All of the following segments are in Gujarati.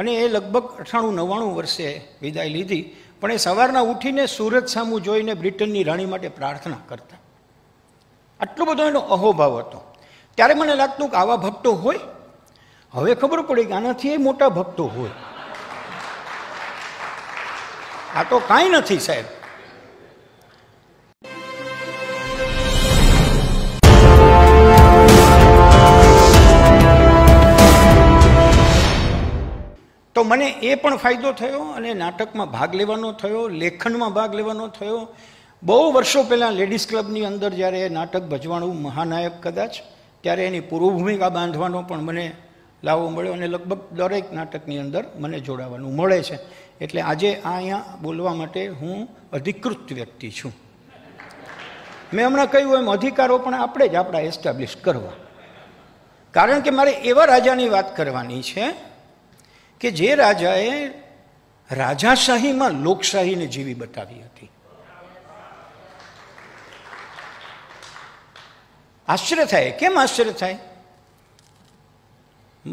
અને એ લગભગ અઠાણું નવ્વાણું વર્ષે વિદાય લીધી પણ એ સવારના ઉઠીને સુરત સામું જોઈને બ્રિટનની રાણી માટે પ્રાર્થના કરતા આટલો બધો એનો અહોભાવ હતો ત્યારે મને લાગતું કે આવા ભક્તો હોય હવે ખબર પડી કે આનાથી એ મોટા ભક્તો હોય આ તો કાંઈ નથી સાહેબ તો મને એ પણ ફાયદો થયો અને નાટકમાં ભાગ લેવાનો થયો લેખનમાં ભાગ લેવાનો થયો બહુ વર્ષો પહેલાં લેડીઝ ક્લબની અંદર જ્યારે એ નાટક ભજવાણું મહાનાયક કદાચ ત્યારે એની પૂર્વભૂમિકા બાંધવાનો પણ મને લાવો મળ્યો અને લગભગ દરેક નાટકની અંદર મને જોડાવાનું મળે છે એટલે આજે આ અહીંયા બોલવા માટે હું અધિકૃત વ્યક્તિ છું મેં હમણાં કહ્યું એમ અધિકારો પણ આપણે જ આપણા એસ્ટાબ્લિશ કરવા કારણ કે મારે એવા રાજાની વાત કરવાની છે કે જે રાજાએ રાજાશાહીમાં લોકશાહીને જીવી બતાવી હતી આશ્ચર્ય થાય કેમ આશ્ચર્ય થાય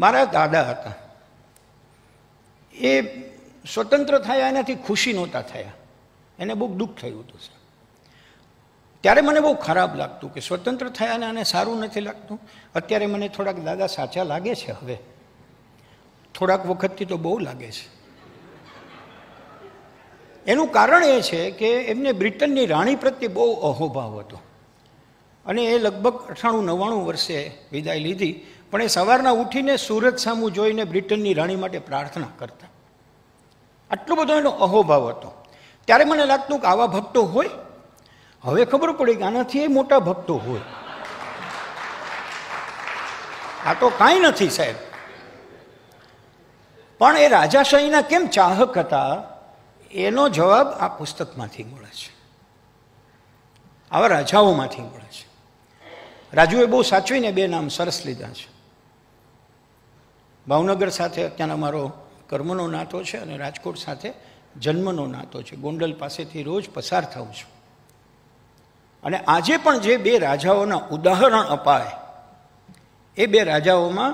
મારા દાદા હતા એ સ્વતંત્ર થયા એનાથી ખુશી નહોતા થયા એને બહુ દુઃખ થયું હતું સર ત્યારે મને બહુ ખરાબ લાગતું કે સ્વતંત્ર થયા અને આને સારું નથી લાગતું અત્યારે મને થોડાક દાદા સાચા લાગે છે હવે થોડાક વખતથી તો બહુ લાગે છે એનું કારણ એ છે કે એમને બ્રિટનની રાણી પ્રત્યે બહુ અહોભાવ હતો અને એ લગભગ અઠાણું નવ્વાણું વર્ષે વિદાય લીધી પણ એ સવારના ઉઠીને સુરત સામું જોઈને બ્રિટનની રાણી માટે પ્રાર્થના કરતા આટલો બધો એનો અહોભાવ હતો ત્યારે મને લાગતું કે આવા ભક્તો હોય હવે ખબર પડી કે આનાથી એ મોટા ભક્તો હોય આ તો કાંઈ નથી સાહેબ પણ એ રાજાશાહીના કેમ ચાહક હતા એનો જવાબ આ પુસ્તકમાંથી મળે છે આવા રાજાઓમાંથી મળે છે રાજુએ બહુ સાચવીને બે નામ સરસ લીધા છે ભાવનગર સાથે અત્યારના મારો કર્મનો નાતો છે અને રાજકોટ સાથે જન્મનો નાતો છે ગોંડલ પાસેથી રોજ પસાર થઉં છું અને આજે પણ જે બે રાજાઓના ઉદાહરણ અપાય એ બે રાજાઓમાં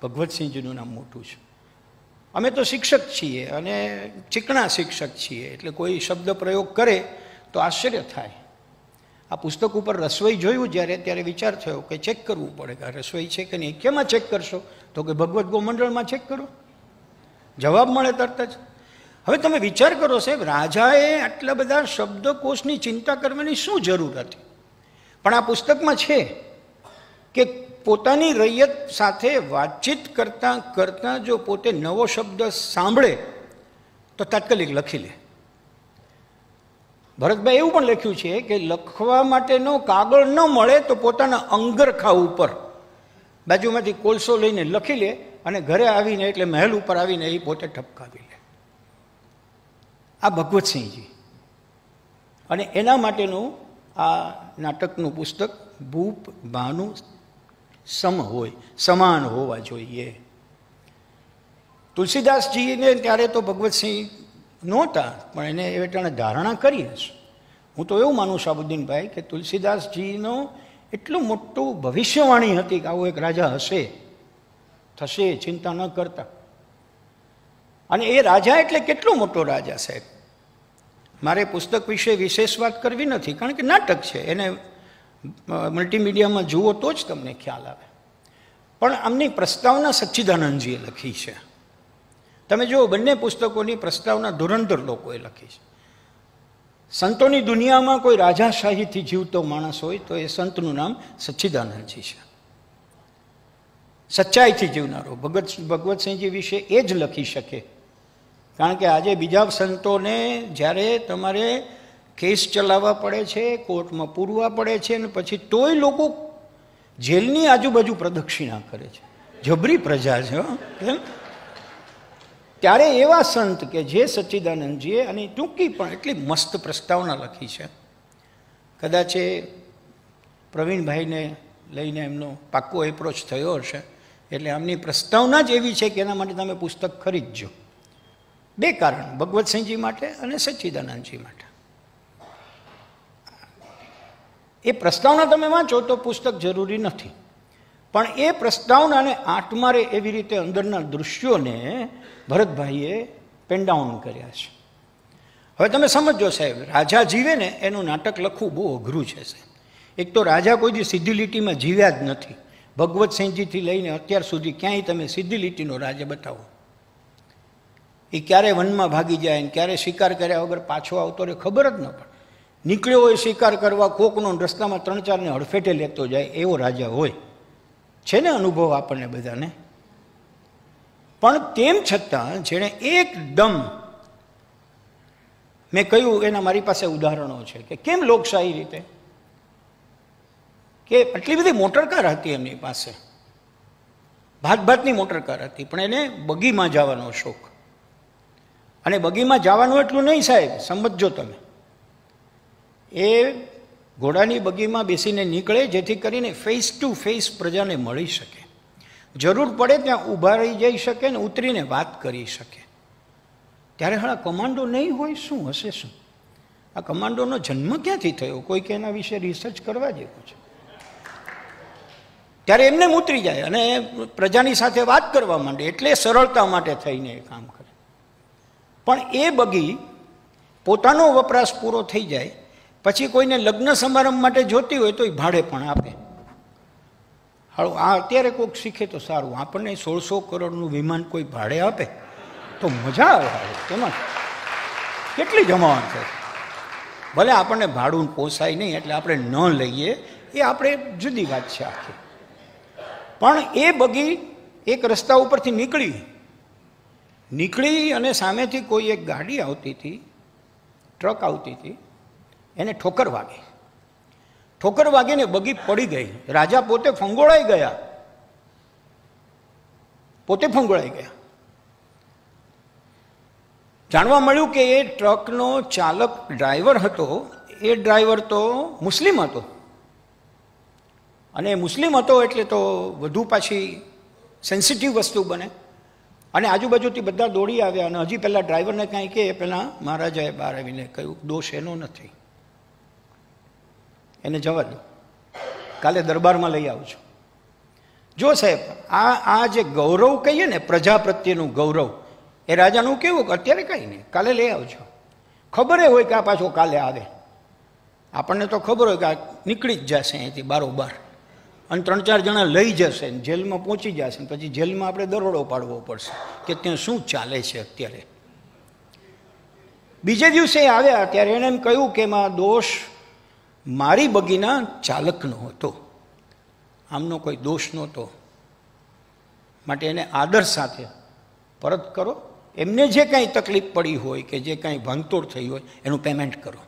ભગવતસિંહજીનું નામ મોટું છે અમે તો શિક્ષક છીએ અને ચીકણા શિક્ષક છીએ એટલે કોઈ શબ્દ પ્રયોગ કરે તો આશ્ચર્ય થાય આ પુસ્તક ઉપર રસોઈ જોયું જ્યારે ત્યારે વિચાર થયો કે ચેક કરવું પડે કે રસોઈ છે કે નહીં કેમાં ચેક કરશો તો કે ભગવદ્ ગોમંડળમાં ચેક કરો જવાબ મળે તરત જ હવે તમે વિચાર કરો સાહેબ રાજાએ આટલા બધા શબ્દકોશની ચિંતા કરવાની શું જરૂર હતી પણ આ પુસ્તકમાં છે કે પોતાની રૈયત સાથે વાતચીત કરતાં કરતાં જો પોતે નવો શબ્દ સાંભળે તો તાત્કાલિક લખી લે ભરતભાઈ એવું પણ લખ્યું છે કે લખવા માટેનો કાગળ ન મળે તો પોતાના અંગરખા ઉપર બાજુમાંથી કોલસો લઈને લખી લે અને ઘરે આવીને એટલે મહેલ ઉપર આવીને એ પોતે ઠપકાવી લે આ ભગવતસિંહજી અને એના માટેનું આ નાટકનું પુસ્તક ભૂપ ભાનુ સમ હોય સમાન હોવા જોઈએ તુલસીદાસજીને ત્યારે તો ભગવતસિંહ નહોતા પણ એને એ ટાણે ધારણા કરી હશે હું તો એવું માનું સાબુદ્દીનભાઈ કે તુલસીદાસજીનો એટલું મોટું ભવિષ્યવાણી હતી કે આવો એક રાજા હશે થશે ચિંતા ન કરતા અને એ રાજા એટલે કેટલો મોટો રાજા સાહેબ મારે પુસ્તક વિશે વિશેષ વાત કરવી નથી કારણ કે નાટક છે એને મલ્ટીમીડિયામાં જુઓ તો જ તમને ખ્યાલ આવે પણ આમની પ્રસ્તાવના સચ્ચિદાનંદજીએ લખી છે તમે જુઓ બંને પુસ્તકોની પ્રસ્તાવના ધુરંધર લોકોએ લખી છે સંતોની દુનિયામાં કોઈ રાજાશાહીથી જીવતો માણસ હોય તો એ સંતનું નામ સચ્ચિદાનંદજી છે સચ્ચાઈથી જીવનારો ભગત ભગવતસિંહજી વિશે એ જ લખી શકે કારણ કે આજે બીજા સંતોને જ્યારે તમારે કેસ ચલાવવા પડે છે કોર્ટમાં પૂરવા પડે છે અને પછી તોય લોકો જેલની આજુબાજુ પ્રદક્ષિણા કરે છે જબરી પ્રજા છે ત્યારે એવા સંત કે જે સચ્ચિદાનંદજીએ અને ટૂંકી પણ એટલી મસ્ત પ્રસ્તાવના લખી છે કદાચ એ પ્રવીણભાઈને લઈને એમનો પાક્કો એપ્રોચ થયો હશે એટલે આમની પ્રસ્તાવના જ એવી છે કે એના માટે તમે પુસ્તક ખરીદજો બે કારણ ભગવતસિંહજી માટે અને સચ્ચિદાનંદજી માટે એ પ્રસ્તાવના તમે વાંચો તો પુસ્તક જરૂરી નથી પણ એ પ્રસ્તાવનાને આટમારે એવી રીતે અંદરના દૃશ્યોને ભરતભાઈએ પેનડાઉન કર્યા છે હવે તમે સમજો સાહેબ રાજા જીવે ને એનું નાટક લખવું બહુ અઘરું છે સાહેબ એક તો રાજા કોઈ દી સીધી લીટીમાં જીવ્યા જ નથી ભગવતસિંહજીથી લઈને અત્યાર સુધી ક્યાંય તમે સીધી લીટીનો રાજા બતાવો એ ક્યારે વનમાં ભાગી જાય ને ક્યારે શિકાર કર્યા વગર પાછો આવતો રહે ખબર જ ન પડે નીકળ્યો હોય શિકાર કરવા કોકનો રસ્તામાં ત્રણ ચારને હડફેટે લેતો જાય એવો રાજા હોય છે ને અનુભવ આપણને બધાને પણ તેમ છતાં જેણે એકદમ મેં કહ્યું એના મારી પાસે ઉદાહરણો છે કે કેમ લોકશાહી રીતે કે આટલી બધી મોટરકાર હતી એમની પાસે ભાત ભાતની મોટરકાર હતી પણ એને બગીમાં જવાનો શોખ અને બગીમાં જવાનું એટલું નહીં સાહેબ સમજો તમે એ ઘોડાની બગીમાં બેસીને નીકળે જેથી કરીને ફેસ ટુ ફેસ પ્રજાને મળી શકે જરૂર પડે ત્યાં ઊભા રહી જઈ શકે ને ઉતરીને વાત કરી શકે ત્યારે હા કમાન્ડો નહીં હોય શું હશે શું આ કમાન્ડોનો જન્મ ક્યાંથી થયો કોઈક એના વિશે રિસર્ચ કરવા જેવું છે ત્યારે એમને ઉતરી જાય અને પ્રજાની સાથે વાત કરવા માંડે એટલે સરળતા માટે થઈને એ કામ કરે પણ એ બગી પોતાનો વપરાશ પૂરો થઈ જાય પછી કોઈને લગ્ન સમારંભ માટે જોતી હોય તો એ ભાડે પણ આપે હાળું આ અત્યારે કોઈક શીખે તો સારું આપણને સોળસો કરોડનું વિમાન કોઈ ભાડે આપે તો મજા આવે તેમાં કેટલી જમાવાનું છે ભલે આપણને ભાડું પોસાય નહીં એટલે આપણે ન લઈએ એ આપણે જુદી વાત છે આખી પણ એ બગી એક રસ્તા ઉપરથી નીકળી નીકળી અને સામેથી કોઈ એક ગાડી આવતી હતી ટ્રક આવતી હતી એને ઠોકર વાગે ઠોકર વાગીને બગી પડી ગઈ રાજા પોતે ફંગોળાઈ ગયા પોતે ફંગોળાઈ ગયા જાણવા મળ્યું કે એ ટ્રકનો ચાલક ડ્રાઈવર હતો એ ડ્રાઈવર તો મુસ્લિમ હતો અને મુસ્લિમ હતો એટલે તો વધુ પાછી સેન્સિટિવ વસ્તુ બને અને આજુબાજુથી બધા દોડી આવ્યા અને હજી પહેલાં ડ્રાઈવરને કાંઈ કે પહેલાં મહારાજાએ બહાર આવીને કહ્યું દોષ એનો નથી એને જવા દો કાલે દરબારમાં લઈ આવજો જો સાહેબ આ આ જે ગૌરવ કહીએ ને પ્રજા પ્રત્યેનું ગૌરવ એ રાજાનું કેવું અત્યારે કંઈ નહીં કાલે લઈ આવજો ખબર હોય કે આ પાછો કાલે આવે આપણને તો ખબર હોય કે આ નીકળી જ જશે અહીંથી બારોબાર અને ત્રણ ચાર જણા લઈ જશે ને જેલમાં પહોંચી જશે ને પછી જેલમાં આપણે દરોડો પાડવો પડશે કે ત્યાં શું ચાલે છે અત્યારે બીજે દિવસે આવ્યા ત્યારે એણે એમ કહ્યું કે એમાં દોષ મારી બગીના ચાલકનો હતો આમનો કોઈ દોષ નહોતો માટે એને આદર સાથે પરત કરો એમને જે કાંઈ તકલીફ પડી હોય કે જે કાંઈ ભાંગતોડ થઈ હોય એનું પેમેન્ટ કરો